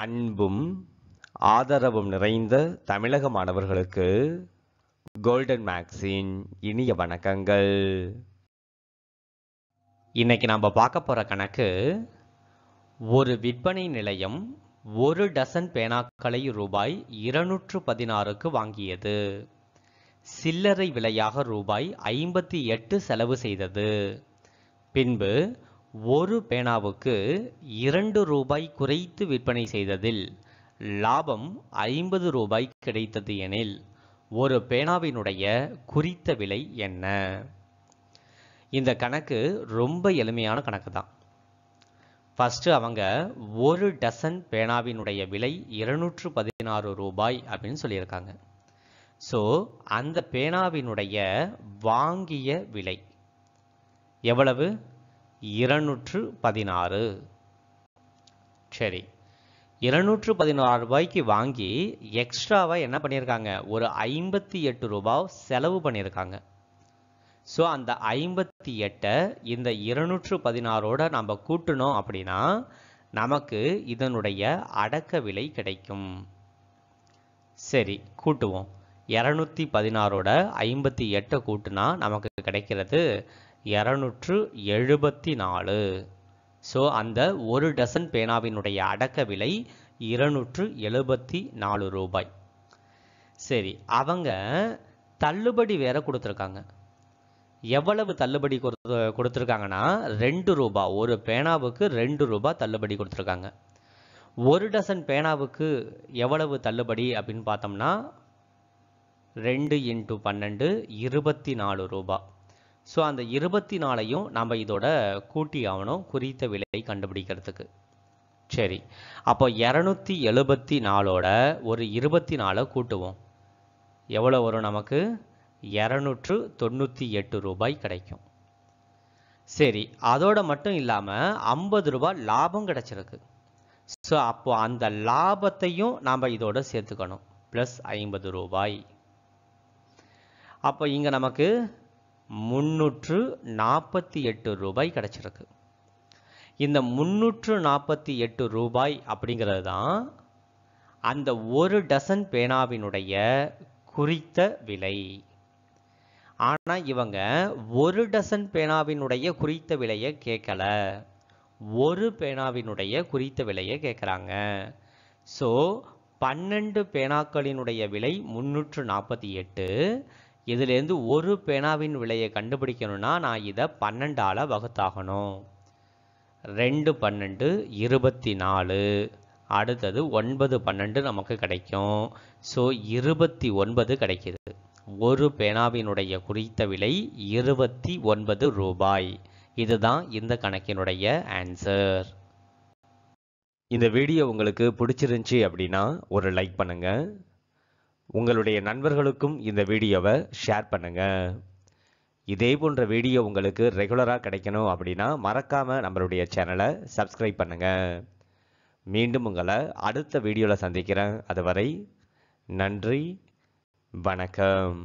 அன்பும் ஆதரவும் நிறைந்த தமிழக மாணவர்களுக்கு கோல்டன் மேக்ஸின் இனிய வணக்கங்கள் இன்னைக்கு நாம் பார்க்க போகிற கணக்கு ஒரு விற்பனை நிலையம் ஒரு டசன் பேனாக்களை ரூபாய் இருநூற்று பதினாறுக்கு வாங்கியது சில்லறை விலையாக ரூபாய் ஐம்பத்தி எட்டு செலவு செய்தது பின்பு ஒரு பேனாவுக்கு இரண்டு ரூபாய் குறைத்து விற்பனை செய்ததில் லாபம் ஐம்பது ரூபாய் கிடைத்தது எனில் ஒரு பேனாவினுடைய குறித்த விலை என்ன இந்த கணக்கு ரொம்ப எளிமையான கணக்கு தான் ஃபஸ்ட்டு அவங்க ஒரு டசன் பேனாவினுடைய விலை இருநூற்று பதினாறு ரூபாய் அப்படின்னு சொல்லியிருக்காங்க ஸோ அந்த பேனாவினுடைய வாங்கிய விலை எவ்வளவு இருநூற்று பதினாறு சரி இருநூற்று பதினாறு ரூபாய்க்கு வாங்கி எக்ஸ்ட்ராவாக என்ன பண்ணியிருக்காங்க ஒரு ஐம்பத்தி எட்டு ரூபாய் செலவு பண்ணியிருக்காங்க ஸோ அந்த ஐம்பத்தி எட்டை இந்த இருநூற்று பதினாறோட நம்ம கூட்டணும் அப்படின்னா நமக்கு இதனுடைய அடக்க விலை கிடைக்கும் சரி கூட்டுவோம் இரநூத்தி பதினாறோட ஐம்பத்தி எட்டை கூட்டுனா நமக்கு கிடைக்கிறது இரநூற்று எழுபத்தி நாலு ஸோ அந்த ஒரு டசன் பேனாவினுடைய அடக்க விலை இருநூற்று எழுபத்தி நாலு ரூபாய் சரி அவங்க தள்ளுபடி வேற கொடுத்துருக்காங்க எவ்வளவு தள்ளுபடி கொடுத்து கொடுத்துருக்காங்கன்னா ரெண்டு ரூபா ஒரு பேனாவுக்கு ரெண்டு ரூபா தள்ளுபடி கொடுத்துருக்காங்க ஒரு டசன் பேனாவுக்கு எவ்வளவு தள்ளுபடி அப்படின்னு பார்த்தோம்னா ரெண்டு இன்ட்டு பன்னெண்டு இருபத்தி நாலு ரூபாய் ஸோ அந்த இருபத்தி நாளையும் நம்ம இதோட கூட்டி ஆகணும் குறித்த விலையை கண்டுபிடிக்கிறதுக்கு சரி அப்போ இரநூத்தி எழுபத்தி நாலோட ஒரு இருபத்தி நாலை கூட்டுவோம் எவ்வளோ வரும் நமக்கு இரநூற்று தொண்ணூற்றி எட்டு ரூபாய் கிடைக்கும் சரி அதோட மட்டும் இல்லாமல் ஐம்பது ரூபாய் லாபம் கிடைச்சிருக்கு ஸோ அப்போ அந்த லாபத்தையும் நாம் இதோட சேர்த்துக்கணும் ப்ளஸ் ஐம்பது ரூபாய் அப்போ இங்கே நமக்கு முன்னூற்று நாற்பத்தி எட்டு ரூபாய் கிடச்சிருக்கு இந்த முன்னூற்று நாற்பத்தி எட்டு ரூபாய் அப்படிங்கிறது தான் அந்த ஒரு டசன் பேனாவினுடைய குறித்த விலை ஆனால் இவங்க ஒரு டசன் பேனாவினுடைய குறித்த விலையை கேட்கல ஒரு பேனாவினுடைய குறித்த விலையை கேட்குறாங்க ஸோ பன்னெண்டு பேனாக்களினுடைய விலை முன்னூற்று நாற்பத்தி எட்டு இதிலேருந்து ஒரு பேனாவின் விலையை கண்டுபிடிக்கணும்னா நான் இதை பன்னெண்டால் வகுத்தாகணும் ரெண்டு பன்னெண்டு இருபத்தி நாலு அடுத்தது ஒன்பது பன்னெண்டு நமக்கு கிடைக்கும் ஸோ இருபத்தி ஒன்பது கிடைக்கிது ஒரு பேனாவினுடைய குறித்த விலை இருபத்தி ஒன்பது ரூபாய் இதுதான் இந்த கணக்கினுடைய ஆன்சர் இந்த வீடியோ உங்களுக்கு பிடிச்சிருந்துச்சி அப்படின்னா ஒரு லைக் பண்ணுங்கள் உங்களுடைய நண்பர்களுக்கும் இந்த வீடியோவை ஷேர் பண்ணுங்கள் இதே போன்ற வீடியோ உங்களுக்கு ரெகுலராக கிடைக்கணும் அப்படின்னா மறக்காமல் நம்மளுடைய சேனலை சப்ஸ்கிரைப் பண்ணுங்கள் மீண்டும் உங்களை அடுத்த வீடியோவில் சந்திக்கிறேன் அதுவரை நன்றி வணக்கம்